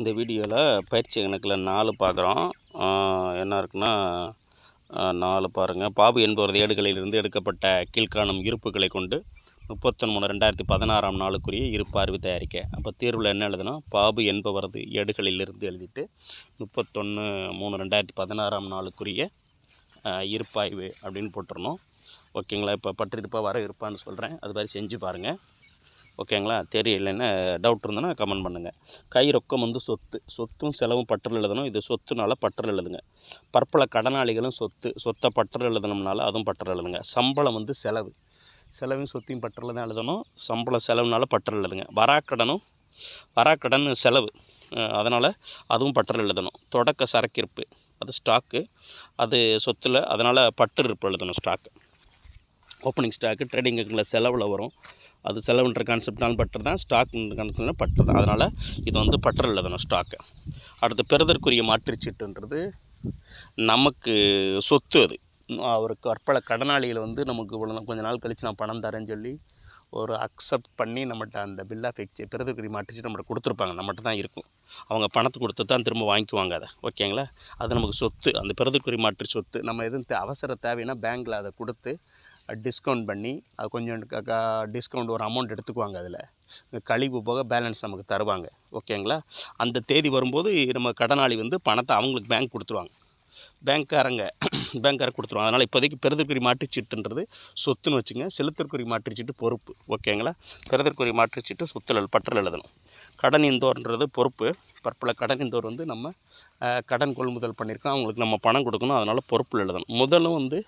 இந்த வீடியோவில் பயிற்சி கணக்கில் நாலு பார்க்குறோம் என்ன இருக்குன்னா நாலு பாருங்கள் பாபு என்பவர் ஏடுகளிலிருந்து எடுக்கப்பட்ட கீழ்காணும் இருப்புகளை கொண்டு முப்பத்தொன்று ரெண்டாயிரத்தி பதினாறாம் நாளுக்குரிய இருப்பு அறிவு தயாரிக்க அப்போ தீர்வில் என்ன எழுதுனா பாபு என்பவரது ஏடுகளிலிருந்து எழுதிட்டு முப்பத்தொன்று மூணு ரெண்டாயிரத்தி பதினாறாம் நாளுக்குரிய இருப்பாய்வு அப்படின்னு போட்டுருணும் ஓகேங்களா இப்போ பற்றிருப்பாக வர இருப்பான்னு சொல்கிறேன் அது மாதிரி செஞ்சு பாருங்கள் ஓகேங்களா தெரியலைன்னா டவுட் இருந்தனா கமெண்ட் பண்ணுங்கள் கை ரொக்கம் வந்து சொத்து சொத்தும் செலவும் பற்றல் எழுதணும் இது சொத்துனால பற்றல் எழுதுங்க பற்பல கடனாளிகளும் சொத்து சொத்தை பற்றல் எழுதணும்னால அதுவும் பற்றல் எழுதுங்க சம்பளம் வந்து செலவு செலவும் சொத்தையும் பற்றல் தான் எழுதணும் சம்பள செலவுனால பற்றல் எழுதுங்க வராக்கடனும் வராக்கடன் செலவு அதனால் அதுவும் பற்றல் எழுதணும் தொடக்க சரக்கிருப்பு அது ஸ்டாக்கு அது சொத்தில் அதனால் பற்று இருப்பு எழுதணும் ஸ்டாக்கு ஓப்பனிங் ஸ்டாக்கு ட்ரேடிங் செலவில் வரும் அது செலவுன்ற கான்செப்ட்னாலும் பட்டர் தான் ஸ்டாக்ன்ற கான்செப்ட்னாலும் பட்டர் தான் அதனால் இது வந்து பட்டர் இல்லை தானே ஸ்டாக்கு அடுத்து பெறுதற்குரிய மாற்றுச்சீட்டுன்றது நமக்கு சொத்து அது அவருக்கு கற்பல கடனாளியில் வந்து நமக்கு இவ்வளோ கொஞ்ச நாள் கழித்து நான் பணம் தரேன்னு சொல்லி ஒரு அக்செப்ட் பண்ணி நம்மகிட்ட அந்த பில் ஆஃப் எக்ஸ்சே பிறகுக்குரிய மாட்டிச்சு நம்மகிட்ட கொடுத்துருப்பாங்க நம்மகிட்ட தான் இருக்கும் அவங்க பணத்தை கொடுத்து தான் திரும்ப வாங்கிக்குவாங்க அதை ஓகேங்களா அது நமக்கு சொத்து அந்த பிறகுக்குரிய மாற்று சொத்து நம்ம எதுவும் அவசர தேவைன்னா பேங்க்கில் அதை கொடுத்து டிஸ்கவுண்ட் பண்ணி அது கொஞ்சம் டிஸ்கவுண்ட் ஒரு அமௌண்ட் எடுத்துக்குவாங்க அதில் கழிவு போக பேலன்ஸ் நமக்கு தருவாங்க ஓகேங்களா அந்த தேதி வரும்போது நம்ம கடனாளி வந்து பணத்தை அவங்களுக்கு பேங்க் கொடுத்துருவாங்க பேங்க்காரங்க பேங்க்கார கொடுத்துருவாங்க அதனால் இப்போதைக்கு பெருதற்குறி மாற்றிச்சீட்டுன்றது சொத்துன்னு வச்சுங்க செலுத்திற்குறி மாற்றுச்சீட்டு பொறுப்பு ஓகேங்களா பெருதற்குறி மாற்றுச்சீட்டு சொத்துல பற்றல் எழுதணும் கடன் இந்தோர்ன்றது பொறுப்பு பற்பல கடன் இந்தோர் வந்து நம்ம கடன் கொள்முதல் பண்ணியிருக்கோம் அவங்களுக்கு நம்ம பணம் கொடுக்கணும் அதனால் பொறுப்பில் எழுதணும் முதலும் வந்து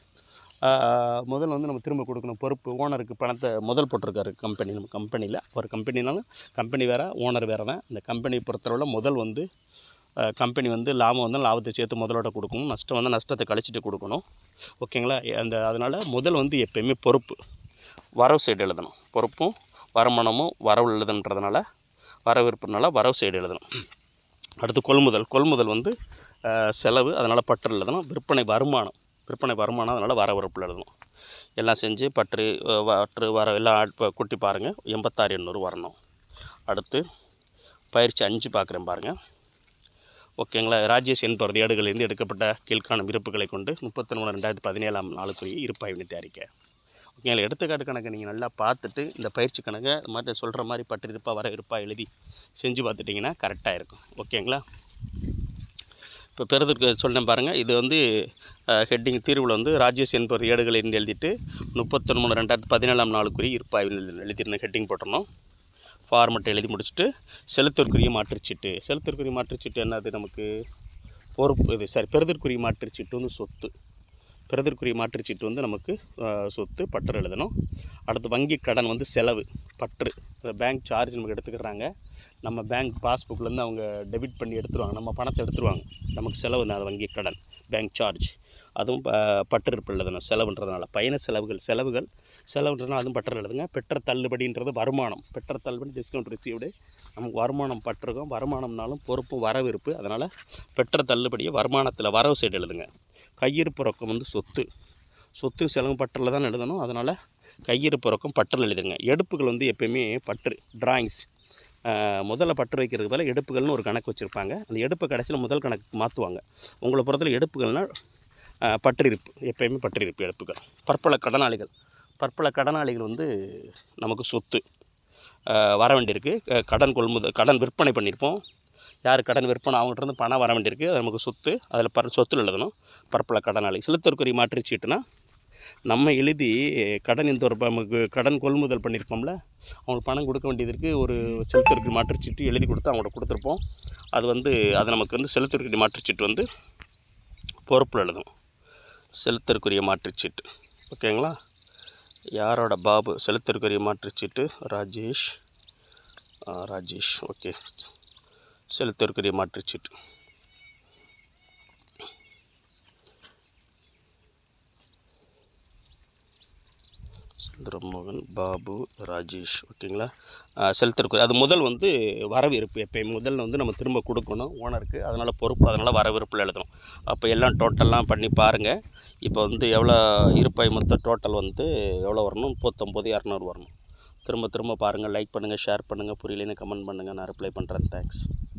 முதல்ல வந்து நம்ம திரும்ப கொடுக்கணும் பொறுப்பு ஓனருக்கு பணத்தை முதல் போட்டிருக்காரு கம்பெனி நம்ம கம்பெனியில் ஒரு கம்பெனினாலும் கம்பெனி வேறு ஓனர் வேறு தான் இந்த கம்பெனி பொறுத்தளவில் முதல் வந்து கம்பெனி வந்து லாபம் வந்து லாபத்தை சேர்த்து முதலோட கொடுக்கணும் நஷ்டம் வந்து நஷ்டத்தை கழிச்சிட்டு கொடுக்கணும் ஓகேங்களா அந்த அதனால் முதல் வந்து எப்போயுமே பொறுப்பு வரவு சைடு எழுதணும் பொறுப்பும் வருமானமும் வரவு எழுதுன்றதுனால வரவு இருப்பதுனால வரவு சைடு எழுதணும் அடுத்து கொள்முதல் கொள்முதல் வந்து செலவு அதனால் பற்று எழுதணும் விற்பனை வருமானம் விற்பனை வருமானம் அதனால் வர வரப்பில் எழுதணும் எல்லாம் செஞ்சு பற்று வற்று வர எல்லாம் குட்டி பாருங்கள் எண்பத்தாறு எண்ணூறு வரணும் அடுத்து பயிற்சி அஞ்சு பார்க்குறேன் பாருங்கள் ஓகேங்களா ராஜேஷ் என்பவரது ஏடுகளிலிருந்து எடுக்கப்பட்ட கீழ்காணும் இருப்புகளை கொண்டு முப்பத்தி மூணு ரெண்டாயிரத்தி பதினேழாம் நாளுக்குரிய இருப்பாய்வினை தயாரிக்க ஓகேங்களா எடுத்துக்காட்டு கணக்கை நீங்கள் நல்லா பார்த்துட்டு இந்த பயிற்சி கணக்கை மாதிரி சொல்கிற மாதிரி பற்றி இருப்பாக வர இருப்பாக எழுதி செஞ்சு பார்த்துட்டிங்கன்னா கரெக்டாக இருக்கும் ஓகேங்களா இப்போ பெறுதற்கு சொன்னேன் பாருங்கள் இது வந்து ஹெட்டிங் தீர்வில் வந்து ராஜேஷ் என்பவர் ஏடுகளை எழுதிட்டு முப்பத்தொன்று மூணு ரெண்டாயிரத்தி பதினேழாம் நாளுக்குரிய இருப்பாய் எழுதிருந்த ஹெட்டிங் போட்டணும் ஃபார்மெட்டை எழுதி முடிச்சுட்டு செலுத்திற்குரிய மாற்றுச்சீட்டு செலுத்திற்குரிய மாற்றுச்சீட்டு என்னது நமக்கு பொறுப்பு இது சரி பெறுதற்குரிய மாற்றுச்சீட்டு வந்து சொத்து பிரதற்குரிய மாற்றுச்சீட்டு வந்து நமக்கு சொத்து பற்று எழுதணும் அடுத்து வங்கி கடன் வந்து செலவு பற்று அதை பேங்க் சார்ஜ் நமக்கு எடுத்துக்கிறாங்க நம்ம பேங்க் பாஸ்புக்லேருந்து அவங்க டெபிட் பண்ணி எடுத்துருவாங்க நம்ம பணத்தை எடுத்துருவாங்க நமக்கு செலவு தான் அது வங்கி கடன் பேங்க் சார்ஜ் அதுவும் பற்று எழுதணும் செலவுன்றதுனால பயண செலவுகள் செலவுகள் செலவுன்றதுனால அதுவும் பற்று எழுதுங்க பெற்ற தள்ளுபடின்றது வருமானம் பெற்ற தள்ளுபடி டிஸ்கவுண்ட் ரிசீவ்டு நமக்கு வருமானம் பற்றுக்கும் வருமானம்னாலும் பொறுப்பும் வரவு இருப்பு அதனால் பெற்ற தள்ளுபடியை வருமானத்தில் வரவு சைடு எழுதுங்க கையிருப்பு ரொக்கம் வந்து சொத்து சொத்து செலவு பட்டரில் தான் எழுதணும் அதனால் கையிருப்பு ரொக்கம் பட்டரில் எழுதுங்க எடுப்புகள் வந்து எப்போயுமே பற்று டிராயிங்ஸ் முதல்ல பற்று வைக்கிறதுக்கு பதில் எடுப்புகள்னு ஒரு கணக்கு வச்சுருப்பாங்க அந்த எடுப்பை கடைசியில் முதல் கணக்கு மாற்றுவாங்க உங்களை பொறுத்தவரை எடுப்புகள்னால் பற்றிருப்பு எப்போயுமே பற்றிருப்பு எடுப்புகள் பற்பல கடனாளிகள் பற்பல கடனாளிகள் வந்து நமக்கு சொத்து வர வேண்டியிருக்கு கடன் கொள்முதல் கடன் விற்பனை பண்ணியிருப்போம் யார் கடன் விற்பனை அவங்ககிட்ட பணம் வர வேண்டியிருக்கு அது நமக்கு சொத்து அதில் பர சொத்தில் எழுதணும் பரப்பள கடனாளி செலுத்தற்குரிய மாற்றுச்சீட்டுனா நம்ம எழுதி கடன் இந்த ஒரு நமக்கு கடன் கொள்முதல் பண்ணியிருப்போம்ல அவங்களுக்கு பணம் கொடுக்க வேண்டியதற்கு ஒரு செலுத்தற்கு மாற்றுச்சீட்டு எழுதி கொடுத்து அவங்கள்ட்ட கொடுத்துருப்போம் அது வந்து அது நமக்கு வந்து செலுத்தற்குரிய மாற்றுச்சீட்டு வந்து பொறுப்பில் எழுதும் செலுத்தற்குரிய மாற்றுச்சீட்டு ஓகேங்களா யாரோட பாபு செலுத்தற்குரிய மாற்றுச்சீட்டு ராஜேஷ் ராஜேஷ் ஓகே செலுத்திற்குரிய மாற்றுச்சீட்டு சுந்தரமோகன் பாபு ராஜேஷ் ஓகேங்களா செலுத்திருக்கு அது முதல் வந்து வரவிருப்பு எப்போயும் முதல் வந்து நம்ம திரும்ப கொடுக்கணும் ஓனருக்கு அதனால் பொறுப்பு அதனால் வரவிருப்பில் எழுதணும் அப்போ எல்லாம் டோட்டல்லாம் பண்ணி பாருங்கள் இப்போ வந்து எவ்வளோ இருப்பாய் மொத்தம் டோட்டல் வந்து எவ்வளோ வரணும் முப்பத்தொம்போது இரநூறு வரணும் திரும்ப திரும்ப பாருங்கள் லைக் பண்ணுங்கள் ஷேர் பண்ணுங்கள் புரியலன்னு கமெண்ட் பண்ணுங்கள் நான் ரிப்ளை பண்ணுறேன் தேங்க்ஸ்